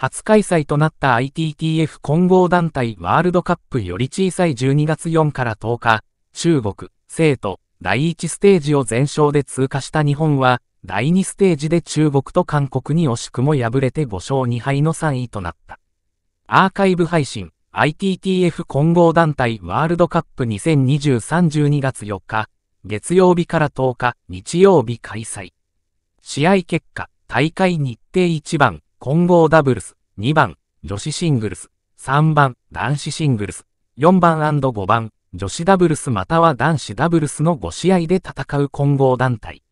初開催となった ITTF 混合団体ワールドカップより小さい12月4から10日、中国、生徒、第1ステージを全勝で通過した日本は、第2ステージで中国と韓国に惜しくも敗れて5勝2敗の3位となった。アーカイブ配信、ITTF 混合団体ワールドカップ2 0 2 3 3 2月4日、月曜日から10日、日曜日開催。試合結果、大会日程1番、混合ダブルス、2番、女子シングルス、3番、男子シングルス、4番 &5 番、女子ダブルスまたは男子ダブルスの5試合で戦う混合団体。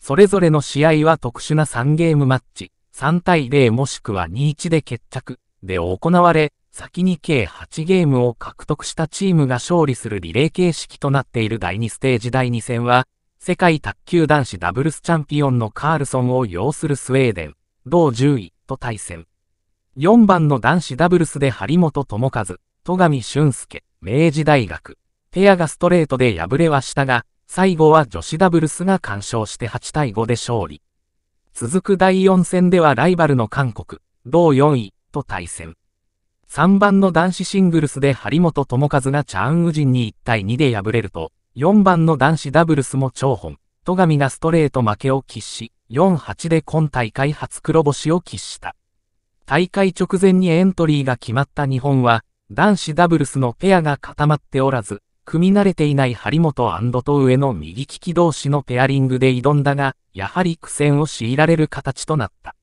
それぞれの試合は特殊な3ゲームマッチ、3対0もしくは2-1で決着、で行われ、先に計8ゲームを獲得したチームが勝利するリレー形式となっている第2ステージ第2戦は、世界卓球男子ダブルスチャンピオンのカールソンを擁するスウェーデン、同10位、と対戦。4番の男子ダブルスで張本智和、戸上俊介、明治大学。ペアがストレートで敗れはしたが、最後は女子ダブルスが干渉して8対5で勝利。続く第4戦ではライバルの韓国、同4位と対戦。3番の男子シングルスで張本智和がチャーン・ウジンに1対2で敗れると、4番の男子ダブルスも長本、戸上がストレート負けを喫し、4-8で今大会初黒星を喫した。大会直前にエントリーが決まった日本は、男子ダブルスのペアが固まっておらず、組み慣れていない張本と上の右利き同士のペアリングで挑んだが、やはり苦戦を強いられる形となった。